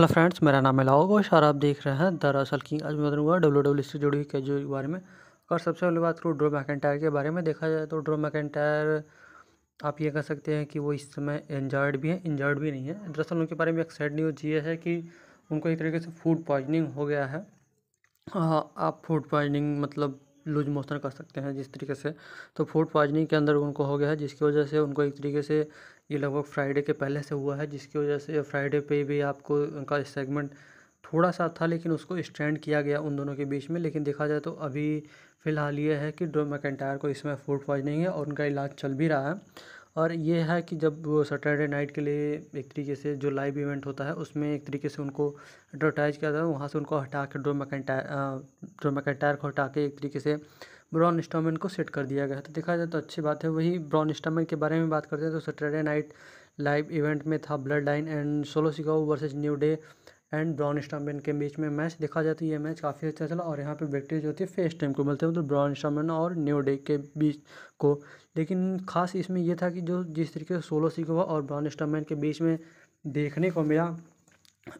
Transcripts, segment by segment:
hello friends मेरा नाम है लाओ घोष और आप देख रहे हैं दरअसल की आज मैं बताऊंगा डब्ल्यू डब्ल्यू से जुड़ी हुई जो के बारे में और सबसे पहले बात करूँ ड्रो मैकेंटायर के बारे में देखा जाए तो ड्रो मैकेंटायर आप ये कह सकते हैं कि वो इस समय इंजर्ड भी हैं इंजर्ड भी नहीं है दरअसल उनके बारे में एक सैड न्यूज़ ये है कि उनको एक तरीके से फूड पॉइजनिंग हो गया है हाँ, आप फूड पॉइजनिंग मतलब लूज मोशन कर सकते हैं जिस तरीके से तो फूड पॉइजनिंग के अंदर उनको हो गया है जिसकी वजह से उनको एक तरीके से ये लगभग फ्राइडे के पहले से हुआ है जिसकी वजह से फ्राइडे पे भी आपको उनका सेगमेंट थोड़ा सा था लेकिन उसको स्टैंड किया गया उन दोनों के बीच में लेकिन देखा जाए तो अभी फ़िलहाल ये है कि ड्रो मैकेंटायर को इसमें फूड पॉइजनिंग है और उनका इलाज चल भी रहा है और ये है कि जब वो सैटरडे नाइट के लिए एक तरीके से जो लाइव इवेंट होता है उसमें एक तरीके से उनको एडवर्टाइज किया जाता है वहाँ से उनको हटा के ड्रो मैकेटायर ड्रो मैकेटायर को हटा के एक तरीके से ब्रॉन स्टॉमैन को सेट कर दिया गया तो देखा जाए तो अच्छी बात है वही ब्रॉन स्टॉमैन के बारे में बात करते हैं तो सैटरडे नाइट लाइव इवेंट में था bloodline and Solo Sikoa versus New Day and Braun Strowman के बीच में मैच देखा जाए तो ये मैच काफ़ी अच्छा चला और यहाँ पे विक्ट्री जो होती है फेस्ट टाइम को मिलते हैं मतलब ब्राउन स्टामबेन और न्यू डे के बीच को लेकिन खास इसमें यह था कि जो जिस तरीके से सोलो सीख हुआ और ब्राउन स्टामबेन के बीच में देखने को मिला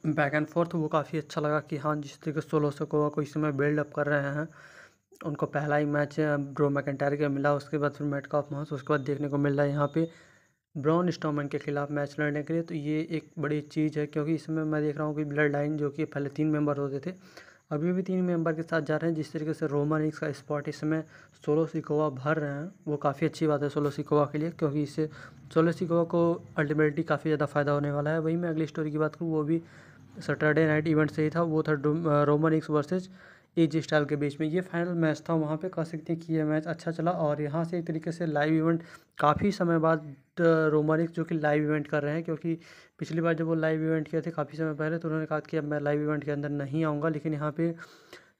बैक एंड फोर्थ वो काफ़ी अच्छा लगा कि हाँ जिस तरीके सोलो से को इस समय बिल्डअप कर रहे हैं उनको पहला ही मैच ड्रो मैकेंटायर का मिला उसके बाद फिर मेट का ऑफ उसके बाद देखने को मिल रहा है यहाँ पर ब्राउन स्टोमन के ख़िलाफ़ मैच लड़ने के लिए तो ये एक बड़ी चीज़ है क्योंकि इसमें मैं देख रहा हूँ कि ब्लड लाइन जो कि पहले तीन मेंबर होते थे अभी भी तीन मेंबर के साथ जा रहे हैं जिस तरीके से रोमन रिक्स का स्पॉट इस समय सोलो सिकोवा भर रहे हैं वो काफ़ी अच्छी बात है सोलो सिकोवा के लिए क्योंकि इससे सोलो सिकोवा को अल्टीमेटली काफ़ी ज़्यादा फ़ायदा होने वाला है वही मैं अगली स्टोरी की बात करूँ वो भी सैटरडे नाइट इवेंट से ही था वो था रोमन रिक्स वर्सेज ईज स्टाइल के बीच में ये फाइनल मैच था वहाँ पे कह सकते हैं कि ये मैच अच्छा चला और यहाँ से एक तरीके से लाइव इवेंट काफ़ी समय बाद रोमानिक जो कि लाइव इवेंट कर रहे हैं क्योंकि पिछली बार जब वो लाइव इवेंट किए थे काफ़ी समय पहले तो उन्होंने कहा कि अब मैं लाइव इवेंट के अंदर नहीं आऊँगा लेकिन यहाँ पर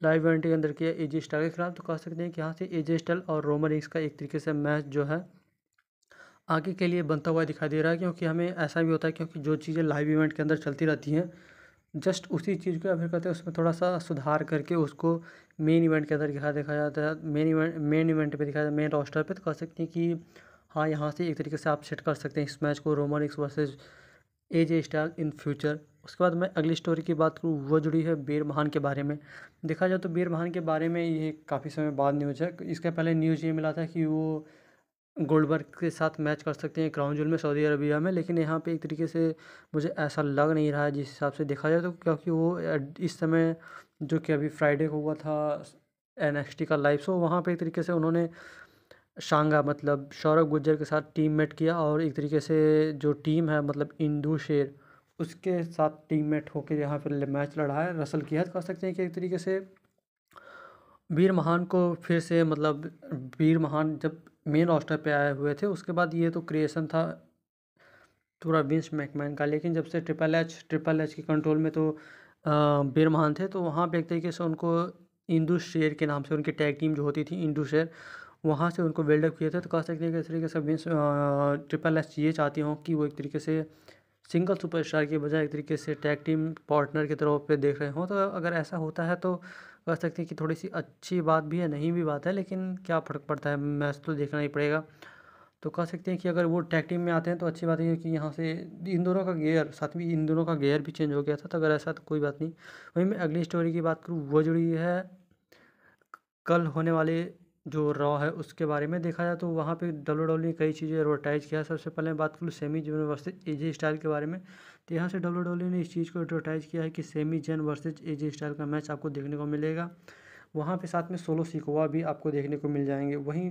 लाइव इवेंट के अंदर किया एजे स्टाइल के खिलाफ तो कह सकते हैं कि यहाँ से एजे स्टाइल और रोमरिक्स का एक तरीके से मैच जो है आगे के लिए बनता हुआ दिखाई दे रहा है क्योंकि हमें ऐसा भी होता है क्योंकि जो चीज़ें लाइव इवेंट के अंदर चलती रहती हैं जस्ट उसी चीज़ को या फिर कहते हैं उसमें थोड़ा सा सुधार करके उसको मेन इवेंट के अंदर दिखा देखा जाता है मेन इवेंट मेन इवेंट पे दिखाया जाता है मेन रोस्टर पे तो कह सकते हैं कि हाँ यहाँ से एक तरीके से आप सेट कर सकते हैं इस मैच को Roman X versus AJ star in future उसके बाद मैं अगली स्टोरी की बात करूँ वह जुड़ी है बीर महान के बारे में देखा जाए तो बीर महान के बारे में ये काफ़ी समय बाद न्यूज़ है इसके पहले न्यूज़ ये मिला था कि वो गोल्डबर्ग के साथ मैच कर सकते हैं क्राउन जूल में सऊदी अरबिया में लेकिन यहाँ पे एक तरीके से मुझे ऐसा लग नहीं रहा है जिस हिसाब से देखा जाए तो क्योंकि वो इस समय जो कि अभी फ्राइडे को हुआ था एन का लाइव शो वहाँ पे एक तरीके से उन्होंने शांगा मतलब सौरभ गुज्जर के साथ टीम मेट किया और एक तरीके से जो टीम है मतलब इंदू शेर उसके साथ टीम मेट होकर यहाँ पर मैच लड़ा है रसल की हद कर सकते हैं कि एक तरीके से वीर महान को फिर से मतलब वीर महान जब मेन रोस्टर पे आए हुए थे उसके बाद ये तो क्रिएशन था थोड़ा विंस मैकमैन का लेकिन जब से ट्रिपल एच ट्रिपल एच के कंट्रोल में तो बीर महान थे तो वहाँ पर एक तरीके से उनको इंदू शेर के नाम से उनकी टैग टीम जो होती थी इंदू शेर वहाँ से उनको बिल्डअप किए थे तो कह सकते हैं कि इस तरीके से विंस ट्रिपल एच ये चाहती हूँ कि वो एक तरीके से सिंगल सुपरस्टार के बजाय एक तरीके से टैग टीम पार्टनर की तरफ पे देख रहे हों तो अगर ऐसा होता है तो कह सकते हैं कि थोड़ी सी अच्छी बात भी है नहीं भी बात है लेकिन क्या फ़र्क पड़ता है मैच तो देखना ही पड़ेगा तो कह सकते हैं कि अगर वो टैग टीम में आते हैं तो अच्छी बात है कि यहाँ से इन दोनों का गेयर साथ में इन दोनों का गेयर भी चेंज हो गया था तो अगर ऐसा तो कोई बात नहीं वहीं मैं अगली स्टोरी की बात करूँ वो जुड़ी है कल होने वाले जो रॉ है उसके बारे में देखा जाए तो वहाँ पे डब्ल्यू डब्ल्यू ने e कई चीज़ें एडवर्टाइज किया सबसे पहले बात करूँ Sami Zayn versus AJ Styles के बारे में तो यहाँ से डब्ल्यू डब्ल्यू e ने इस चीज़ को एडवर्टाइज किया है कि Sami Zayn versus AJ Styles का मैच आपको देखने को मिलेगा वहाँ पे साथ में सोलो सिकोवा भी आपको देखने को मिल जाएंगे वहीं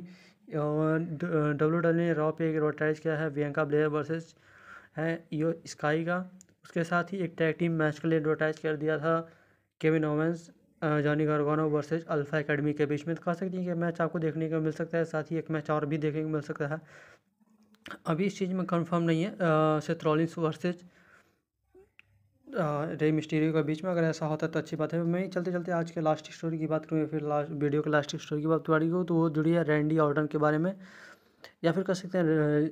डब्ल्यू डब्ल्यू e ने रॉ पे एक एडवर्टाइज किया है बियंका ब्लेयर वर्सेज है यो स्काई का उसके साथ ही एक टैग टीम मैच के लिए एडवर्टाइज कर दिया था Kevin Owens Johnny Gargano versus Alpha Academy के बीच में तो कह सकते हैं कि मैच आपको देखने को मिल सकता है साथ ही एक मैच और भी देखने को मिल सकता है अभी इस चीज़ में कंफर्म नहीं है सेत्रॉलिंस वर्सेज रे मिस्टीरियो के बीच में अगर ऐसा होता है तो अच्छी बात है मैं चलते चलते आज के लास्ट स्टोरी की बात करूँ फिर लास्ट वीडियो के लास्ट स्टोरी की बात करूँ हो तो वो जुड़ी है रैंडी ऑर्डन के बारे में या फिर कह सकते हैं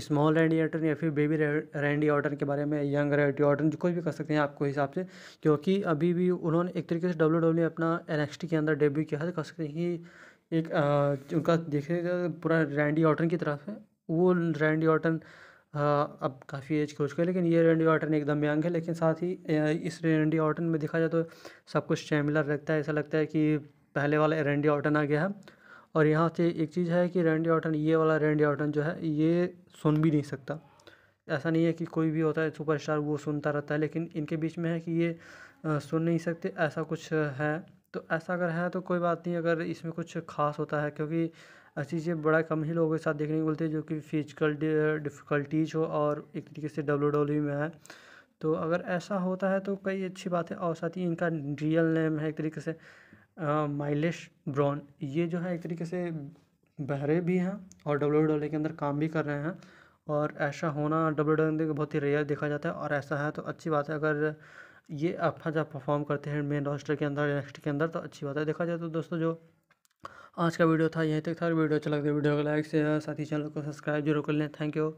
स्मॉल रैंडी ऑर्टन या फिर बेबी रैंडी ऑर्टन के बारे में यंग रैंडी ऑर्टन जो कुछ भी कर सकते हैं आपको हिसाब से क्योंकि अभी भी उन्होंने एक तरीके से डब्ल्यू डब्ल्यू e अपना एन के अंदर डेब्यू किया है कह सकते हैं कि एक उनका उनका का पूरा रैंडी ऑर्टन की तरफ है वो रैंडी ऑर्टन अब काफ़ी एज हो चुके लेकिन ये रैंडी ऑर्टन एकदम यंग है लेकिन साथ ही इस रैंडी ऑर्टन में देखा जाए तो सब कुछ स्टेमिलर रखता है ऐसा लगता है कि पहले वाला रैंडी ऑर्टन आ गया है और यहाँ से एक चीज़ है कि रेंडी ऑर्टन ये वाला रेंडी ऑर्टन जो है ये सुन भी नहीं सकता ऐसा नहीं है कि कोई भी होता है सुपरस्टार वो सुनता रहता है लेकिन इनके बीच में है कि ये सुन नहीं सकते ऐसा कुछ है तो ऐसा अगर है तो कोई बात नहीं अगर इसमें कुछ खास होता है क्योंकि ऐसी चीज़ें बड़ा कम ही लोगों के साथ देखने को मिलती है जो कि फिजिकल डिफ़िकल्टीज हो और एक तरीके से डब्ल्यू डब्ल्यू में है तो अगर ऐसा होता है तो कई अच्छी बात है और साथ ही इनका रियल नेम है एक तरीके से माइलेश ब्रॉन ये जो है एक तरीके से बहरे भी हैं और डब्ल्यू डब्ल्यू के अंदर काम भी कर रहे हैं और ऐसा होना डब्ल्यू डब्ल्यू बहुत ही रेयर देखा जाता है और ऐसा है तो अच्छी बात है अगर ये अच्छा जब परफॉर्म करते हैं मेन रॉस्टर के अंदर नेक्स्ट के अंदर तो अच्छी बात है देखा जाए तो दोस्तों जो आज का वीडियो था यहीं तक था वीडियो अच्छा लगता है तो वीडियो को लाइक से साथ ही चैनल को सब्सक्राइब जरूर कर लें थैंक यू